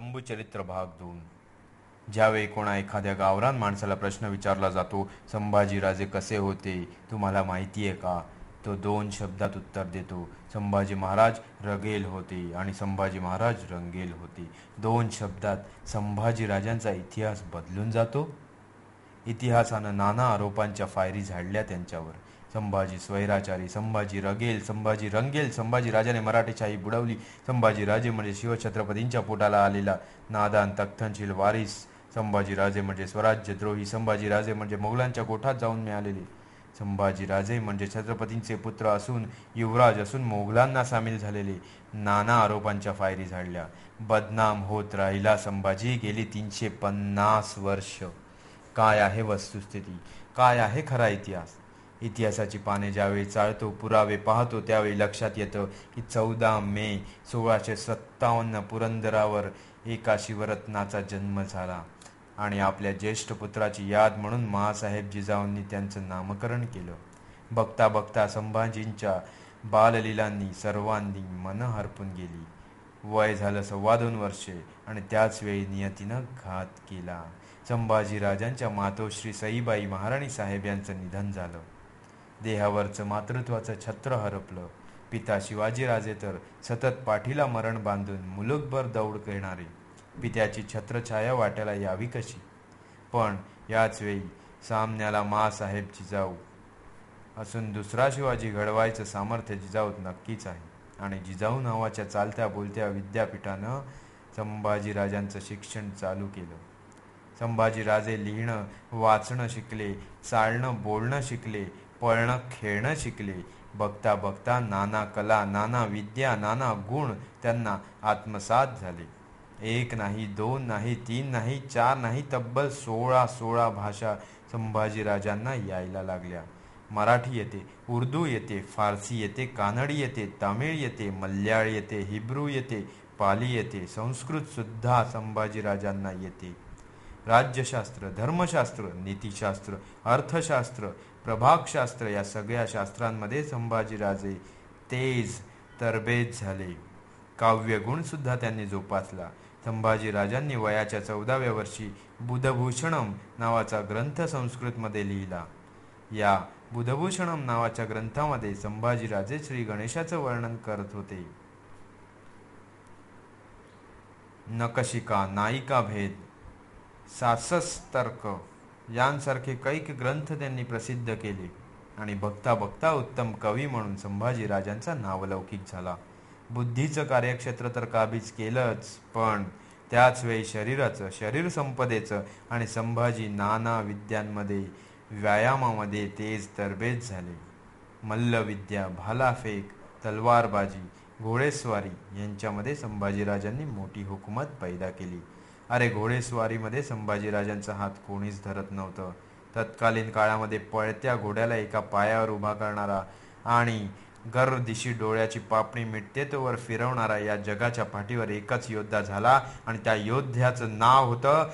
चरित्र भाग दोन ज्यावेळी कोणा एखाद्या गावरान माणसाला प्रश्न विचारला जातो संभाजीराजे कसे होते तुम्हाला माहिती आहे का तो दोन शब्दात उत्तर देतो संभाजी महाराज रगेल होते आणि संभाजी महाराज रंगेल होते दोन शब्दात संभाजीराजांचा इतिहास बदलून जातो इतिहासानं नाना आरोपांच्या फायरी झाडल्या त्यांच्यावर संभाजी स्वैराचारी संभाजी रगेल संभाजी रंगेल संभाजी राजाने शाही बुडवली संभाजी राजे म्हणजे शिवछत्रपतींच्या पोटाला आलेला नादान तख्तनशील वारीस संभाजी राजे म्हणजे स्वराज्यद्रोही संभाजी राजे म्हणजे मोगलांच्या गोठात जाऊन मिळालेले संभाजी राजे म्हणजे छत्रपतींचे पुत्र असून युवराज असून मोगलांना सामील झालेले नाना आरोपांच्या फायरी झाडल्या बदनाम होत राहिला संभाजी गेली तीनशे पन्नास वर्ष काय आहे वस्तुस्थिती काय आहे खरा इतिहास इतिहासाची पाने ज्यावेळी चाळतो पुरावे पाहतो त्यावेळी लक्षात येतं की चौदा मे सोळाशे सत्तावन्न पुरंदरावर एका शिवरत्नाचा जन्म झाला आणि आपल्या ज्येष्ठ पुत्राची याद म्हणून महासाहेब जिजाऊंनी त्यांचं नामकरण केलं बघता बघता संभाजींच्या बाललीलांनी सर्वांनी मन हरपून गेली वय झालं सव्वा दोन वर्षे आणि त्याच वेळी नियतीनं घात केला संभाजीराजांच्या मातोश्री सईबाई महाराणी साहेब यांचं निधन झालं देहावरचं मातृत्वाचं छत्र हरपलं पिता शिवाजीराजे तर सतत पाठीला मरण बांधून मुलकभर दौड करणारे पित्याची छत्रछाया वाटायला यावी कशी पण याच वेळी सामन्याला मासाहेब जिजाऊ असून दुसरा शिवाजी घडवायचं सामर्थ्य जिजाऊत नक्कीच आहे आणि जिजाऊ नावाच्या चालत्या बोलत्या विद्यापीठानं संभाजीराजांचं शिक्षण चालू केलं संभाजीराजे लिहिणं वाचणं शिकले चालणं बोलणं शिकले पळणं खेळणं शिकले बघता बघता नाना कला नाना विद्या नाना गुण त्यांना आत्मसात झाले एक नाही दोन नाही तीन नाही चार नाही तब्बल सोळा सोळा भाषा संभाजीराजांना यायला लागल्या मराठी येते उर्दू येते फारसी येते कानडी येते तामिळ येते मल्याळ येते हिब्रू येते पाली येते संस्कृतसुद्धा संभाजीराजांना येते राज्यशास्त्र धर्मशास्त्र नीतिशास्त्र अर्थशास्त्र प्रभागशास्त्र या सगळ्या शास्त्रांमध्ये संभाजीराजे तेज तरबेज झाले काव्यगुणसुद्धा त्यांनी जोपासला संभाजीराजांनी वयाच्या चौदाव्या वर्षी बुधभूषणम नावाचा ग्रंथ संस्कृतमध्ये लिहिला या बुधभूषणम नावाच्या ग्रंथामध्ये संभाजीराजे श्री गणेशाचं वर्णन करत होते नकशिका नायिका भेद तर्क यांसारखे कैक ग्रंथ त्यांनी प्रसिद्ध केले आणि बघता बघता उत्तम कवी म्हणून संभाजीराजांचा नावलौकिक झाला बुद्धीचं कार्यक्षेत्र तर काबीज केलंच पण त्याच वेळी शरीराचं शरीर संपदेचं आणि संभाजी नाना विद्यांमध्ये व्यायामामध्ये तेज तरबेज झाले मल्लविद्या भालाफेक तलवारबाजी घोडेस्वारी यांच्यामध्ये संभाजीराजांनी मोठी हुकूमत पैदा केली अरे घोडेस्वारीमध्ये संभाजीराजांचा हात कोणीच धरत नव्हतं तत्कालीन काळामध्ये पळत्या घोड्याला एका पायावर उभा करणारा आणि गर दिशी डोळ्याची पापणी मिटते तोवर फिरवणारा या जगाच्या पाठीवर एकच योद्धा झाला आणि त्या योद्ध्याचं नाव होतं